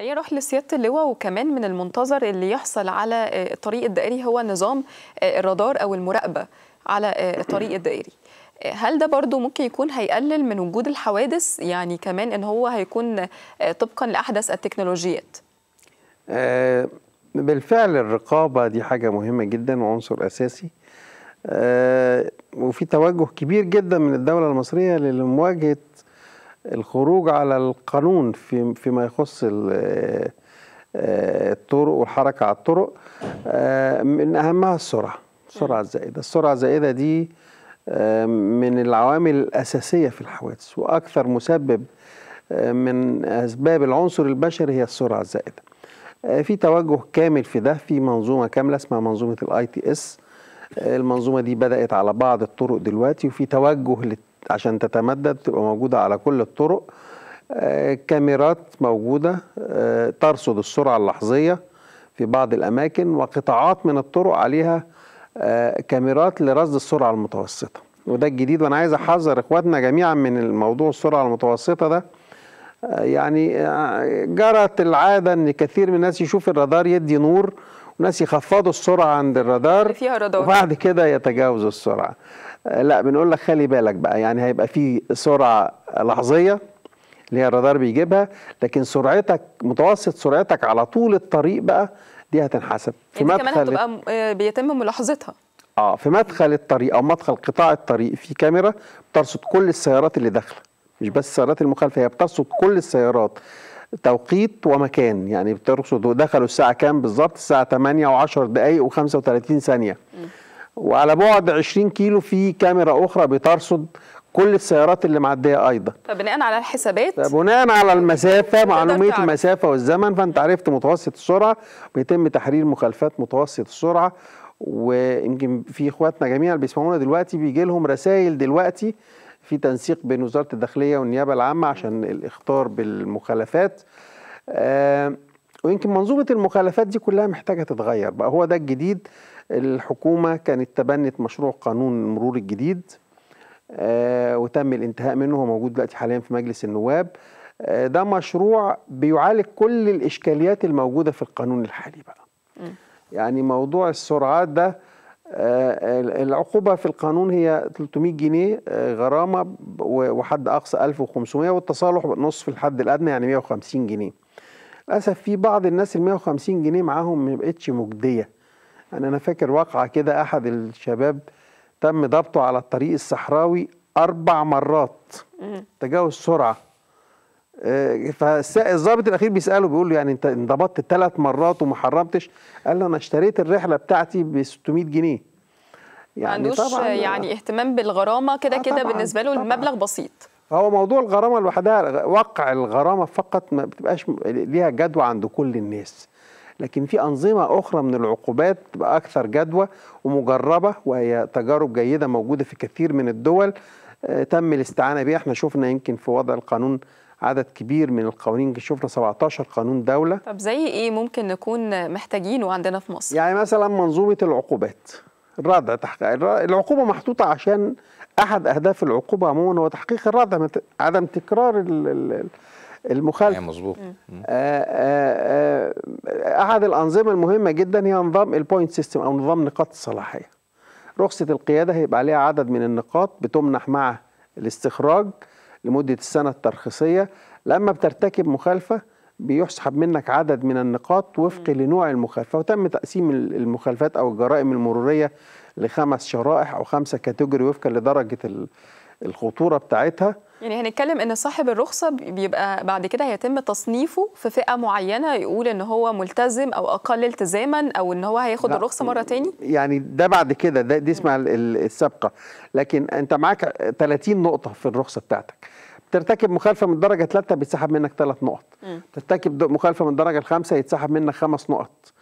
خلينا نروح لسياده اللواء وكمان من المنتظر اللي يحصل على آه، الطريق الدائري هو نظام آه، الرادار او المراقبه على آه، الطريق الدائري هل ده برضو ممكن يكون هيقلل من وجود الحوادث يعني كمان ان هو هيكون طبقا لاحدث التكنولوجيات بالفعل الرقابه دي حاجه مهمه جدا وعنصر اساسي وفي توجه كبير جدا من الدوله المصريه لمواجهه الخروج على القانون في فيما يخص آه، آه، الطرق والحركه على الطرق آه، من اهمها السرعه السرعه الزائده السرعه الزائده دي من العوامل الاساسيه في الحوادث واكثر مسبب من اسباب العنصر البشري هي السرعه الزائده في توجه كامل في ده في منظومه كامله اسمها منظومه الاي تي اس المنظومه دي بدات على بعض الطرق دلوقتي وفي توجه لل عشان تتمدد تبقى موجودة على كل الطرق آه، كاميرات موجودة آه، ترصد السرعة اللحظية في بعض الأماكن وقطاعات من الطرق عليها آه، كاميرات لرصد السرعة المتوسطة وده الجديد وأنا عايز أحذر إخواتنا جميعا من الموضوع السرعة المتوسطة ده يعني جرت العادة أن كثير من الناس يشوف الرادار يدي نور ناس يخفضوا السرعه عند الرادار فيها رادار وبعد كده يتجاوزوا السرعه آه، لا بنقول لك خلي بالك بقى يعني هيبقى في سرعه لحظيه اللي هي الرادار بيجيبها لكن سرعتك متوسط سرعتك على طول الطريق بقى دي هتنحسب في يعني مدخل كمان هتبقى آه، بيتم ملاحظتها اه في مدخل الطريق او مدخل قطاع الطريق في كاميرا بترصد كل السيارات اللي داخله مش بس السيارات المخالفه هي بترصد كل السيارات توقيت ومكان يعني بترصد دخلوا الساعة كام بالظبط الساعة 8 و10 دقايق و35 ثانية وعلى بعد 20 كيلو في كاميرا أخرى بترصد كل السيارات اللي معديه ايضا فبناء على الحسابات بناء على المسافه معلوميه المسافه والزمن فانت عرفت متوسط السرعه بيتم تحرير مخالفات متوسط السرعه ويمكن في اخواتنا جميعا بيسمعونا دلوقتي بيجي لهم رسائل دلوقتي في تنسيق بين وزاره الداخليه والنيابه العامه عشان الاخطار بالمخالفات آه، ويمكن منظومه المخالفات دي كلها محتاجه تتغير بقى هو ده الجديد الحكومه كانت تبنت مشروع قانون المرور الجديد آه، وتم الانتهاء منه هو موجود دلوقتي حاليا في مجلس النواب آه، ده مشروع بيعالج كل الاشكاليات الموجوده في القانون الحالي بقى يعني موضوع السرعات ده آه، العقوبة في القانون هي 300 جنيه آه، غرامة وحد أقصى 1500 والتصالح نصف الحد الأدنى يعني 150 جنيه للأسف في بعض الناس ال 150 جنيه معاهم ما بقتش مجدية يعني أنا فاكر واقعة كده أحد الشباب تم ضبطه على الطريق الصحراوي أربع مرات تجاوز سرعة آه، فالظابط الاخير بيساله بيقول له يعني انت انضبطت ثلاث مرات وما حرمتش قال له انا اشتريت الرحله بتاعتي ب 600 جنيه يعني ما عندوش آه، يعني اهتمام بالغرامه كده آه كده بالنسبه له المبلغ بسيط هو موضوع الغرامه لوحدها وقع الغرامه فقط ما بتبقاش ليها جدوى عند كل الناس لكن في أنظمة أخرى من العقوبات تبقى أكثر جدوى ومجربة وهي تجارب جيدة موجودة في كثير من الدول آه، تم الاستعانة بها احنا شفنا يمكن في وضع القانون عدد كبير من القوانين شفنا 17 قانون دولة طب زي إيه ممكن نكون محتاجينه عندنا في مصر؟ يعني مثلا منظومة العقوبات الردع تحقيق العقوبة محطوطة عشان أحد أهداف العقوبة عموما هو تحقيق الردع عدم تكرار المخالفة مظبوط آه، آه، آه، أحد الأنظمة المهمة جدا هي نظام البوينت سيستم أو نظام نقاط الصلاحية رخصة القيادة هيبقى عليها عدد من النقاط بتمنح مع الاستخراج لمدة السنة الترخيصية لما بترتكب مخالفة بيسحب منك عدد من النقاط وفق لنوع المخالفة وتم تقسيم المخالفات أو الجرائم المرورية لخمس شرائح أو خمسة كاتيجوري وفقا لدرجة الخطورة بتاعتها يعني هنتكلم ان صاحب الرخصه بيبقى بعد كده هيتم تصنيفه في فئه معينه يقول ان هو ملتزم او اقل التزاما او ان هو هياخد الرخصه مره تاني يعني ده بعد كده ده دي اسمها السابقه لكن انت معاك 30 نقطه في الرخصه بتاعتك ترتكب مخالفه من درجه 3 بيتسحب منك 3 نقط ترتكب مخالفه من درجه 5 يتسحب منك 5 نقط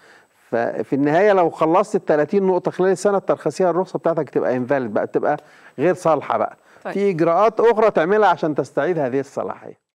ففي النهايه لو خلصت ال 30 نقطه خلال السنه الترخيصيه الرخصه بتاعتك تبقى انفاليد بقى تبقى غير صالحه بقى طيب. في اجراءات اخرى تعملها عشان تستعيد هذه الصلاحيه